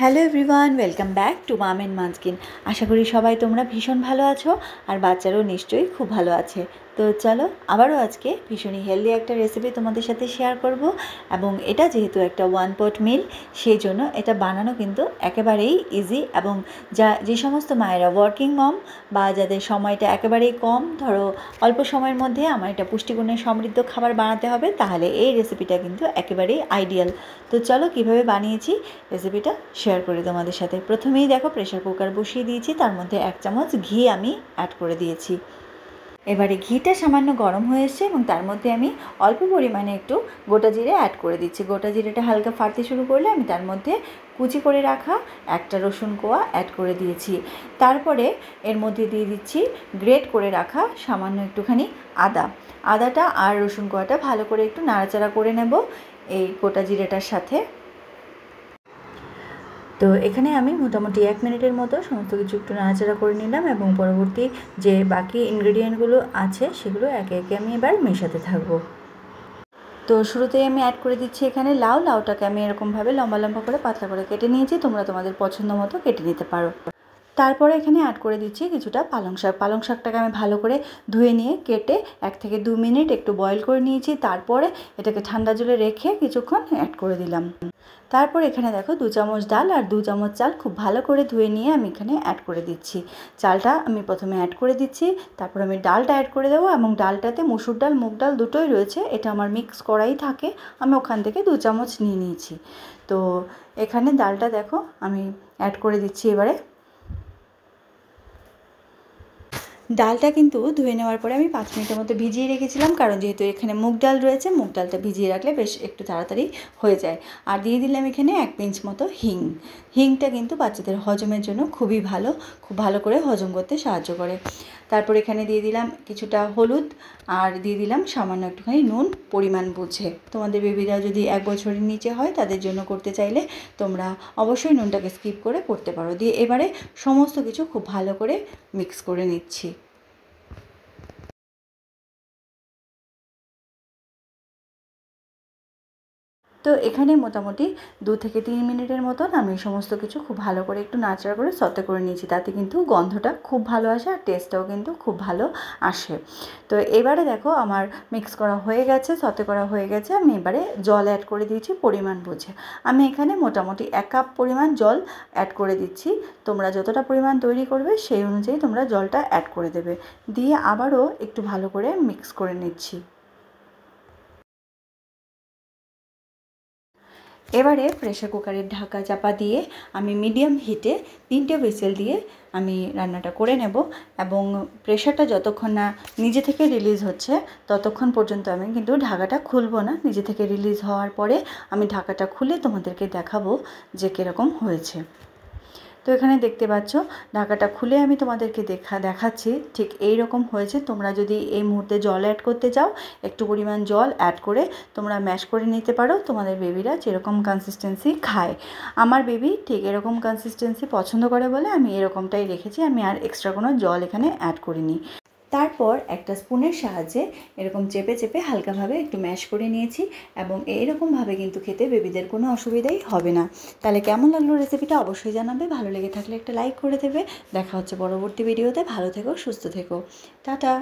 hello everyone welcome back to mom and মানস্কিন আশা করি সবাই তোমরা ভীষণ ভালো আছো আর বাচ্চারাও নিশ্চয়ই খুব ভালো আছে তো চলো আবারও আজকে ভীষণই হেলদি একটা রেসিপি তোমাদের সাথে শেয়ার করব এবং এটা যেহেতু একটা ওয়ান পট মিল সেই জন্য এটা বানানো কিন্তু একেবারেই ইজি এবং যা যে সমস্ত মায়েরা ওয়ার্কিং মম বা যাদের সময়টা একেবারেই কম ধরো অল্প সময়ের মধ্যে আমার এটা পুষ্টিগুণের সমৃদ্ধ খাবার বানাতে হবে তাহলে এই রেসিপিটা কিন্তু একেবারেই আইডিয়াল তো চলো কিভাবে বানিয়েছি রেসিপিটা শেয়ার করি তোমাদের সাথে প্রথমেই দেখো প্রেশার কুকার বসিয়ে দিয়েছি তার মধ্যে এক চামচ ঘি আমি অ্যাড করে দিয়েছি এবারে ঘিটা সামান্য গরম হয়ে এসছে এবং তার মধ্যে আমি অল্প পরিমাণে একটু গোটা জিরে অ্যাড করে দিচ্ছি গোটা জিরেটা হালকা ফাটতে শুরু করলে আমি তার মধ্যে কুচি করে রাখা একটা রসুন কোয়া অ্যাড করে দিয়েছি তারপরে এর মধ্যে দিয়ে দিচ্ছি গ্রেট করে রাখা সামান্য একটুখানি আদা আদাটা আর রসুন কোয়াটা ভালো করে একটু নাড়াচাড়া করে নেব এই গোটা জিরেটার সাথে তো এখানে আমি মোটামুটি এক মিনিটের মতো সমস্ত কিছু একটু নাড়াচাড়া করে নিলাম এবং পরবর্তী যে বাকি ইনগ্রেডিয়েন্টগুলো আছে সেগুলো একে একে আমি এবার মেশাতে থাকবো তো শুরুতেই আমি অ্যাড করে দিচ্ছি এখানে লাউ লাউটাকে আমি এরকমভাবে লম্বা লম্বা করে পাতলা করে কেটে নিয়েছি তোমরা তোমাদের পছন্দ মতো কেটে নিতে পারো তারপরে এখানে অ্যাড করে দিচ্ছি কিছুটা পালং শাক পালং শাকটাকে আমি ভালো করে ধুয়ে নিয়ে কেটে এক থেকে দু মিনিট একটু বয়ল করে নিয়েছি তারপরে এটাকে ঠান্ডা জলে রেখে কিছুক্ষণ অ্যাড করে দিলাম তারপর এখানে দেখো দু চামচ ডাল আর দু চামচ চাল খুব ভালো করে ধুয়ে নিয়ে আমি এখানে অ্যাড করে দিচ্ছি চালটা আমি প্রথমে অ্যাড করে দিচ্ছি তারপর আমি ডালটা অ্যাড করে দেবো এবং ডালটাতে মুসুর ডাল মুগ ডাল দুটোই রয়েছে এটা আমার মিক্স করাই থাকে আমি ওখান থেকে দু চামচ নিয়ে নিয়েছি তো এখানে ডালটা দেখো আমি অ্যাড করে দিচ্ছি এবারে ডালটা কিন্তু ধুয়ে নেওয়ার পরে আমি পাঁচ মিনিটের মতো ভিজিয়ে রেখেছিলাম কারণ যেহেতু এখানে মুগ ডাল রয়েছে মুগ ডালটা ভিজিয়ে রাখলে বেশ একটু তাড়াতাড়ি হয়ে যায় আর দিয়ে দিলাম এখানে এক পিঞ্চ মতো হিং হিংটা কিন্তু বাচ্চাদের হজমের জন্য খুবই ভালো খুব ভালো করে হজম করতে সাহায্য করে তারপর এখানে দিয়ে দিলাম কিছুটা হলুদ আর দিয়ে দিলাম সামান্য একটুখানি নুন পরিমাণ বুঝে তোমাদের বেবিরা যদি এক বছরের নিচে হয় তাদের জন্য করতে চাইলে তোমরা অবশ্যই নুনটাকে স্কিপ করে করতে পারো দিয়ে এবারে সমস্ত কিছু খুব ভালো করে মিক্স করে নিচ্ছি তো এখানে মোটামুটি দু থেকে তিন মিনিটের মতন আমি সমস্ত কিছু খুব ভালো করে একটু নাচড়া করে সতে করে নিয়েছি তাতে কিন্তু গন্ধটা খুব ভালো আসে আর টেস্টটাও কিন্তু খুব ভালো আসে তো এবারে দেখো আমার মিক্স করা হয়ে গেছে সতে করা হয়ে গেছে আমি এবারে জল অ্যাড করে দিয়েছি পরিমাণ বুঝে আমি এখানে মোটামুটি এক কাপ পরিমাণ জল অ্যাড করে দিচ্ছি তোমরা যতটা পরিমাণ তৈরি করবে সেই অনুযায়ী তোমরা জলটা অ্যাড করে দেবে দিয়ে আবারও একটু ভালো করে মিক্স করে নিচ্ছি এবারে প্রেশার কুকারের ঢাকা চাপা দিয়ে আমি মিডিয়াম হিটে তিনটে হুইসেল দিয়ে আমি রান্নাটা করে নেব এবং প্রেশারটা যতক্ষণ না নিজে থেকে রিলিজ হচ্ছে ততক্ষণ পর্যন্ত আমি কিন্তু ঢাকাটা খুলবো না নিজে থেকে রিলিজ হওয়ার পরে আমি ঢাকাটা খুলে তোমাদেরকে দেখাবো যে কীরকম হয়েছে তো এখানে দেখতে পাচ্ছ ঢাকাটা খুলে আমি তোমাদেরকে দেখা দেখাচ্ছি ঠিক এই রকম হয়েছে তোমরা যদি এই মুহূর্তে জল অ্যাড করতে চাও একটু পরিমাণ জল অ্যাড করে তোমরা ম্যাশ করে নিতে পারো তোমাদের বেবিরা যেরকম কনসিস্টেন্সি খায় আমার বেবি ঠিক এরকম কনসিস্টেন্সি পছন্দ করে বলে আমি এরকমটাই রেখেছি আমি আর এক্সট্রা কোনো জল এখানে অ্যাড করিনি তারপর একটা স্পুনের সাহায্যে এরকম চেপে চেপে হালকাভাবে একটু ম্যাশ করে নিয়েছি এবং এইরকমভাবে কিন্তু খেতে বেবিদের কোনো অসুবিধাই হবে না তাহলে কেমন লাগলো রেসিপিটা অবশ্যই জানাবে ভালো লেগে থাকলে একটা লাইক করে দেবে দেখা হচ্ছে পরবর্তী ভিডিওতে ভালো থেকো সুস্থ থেকো টাটা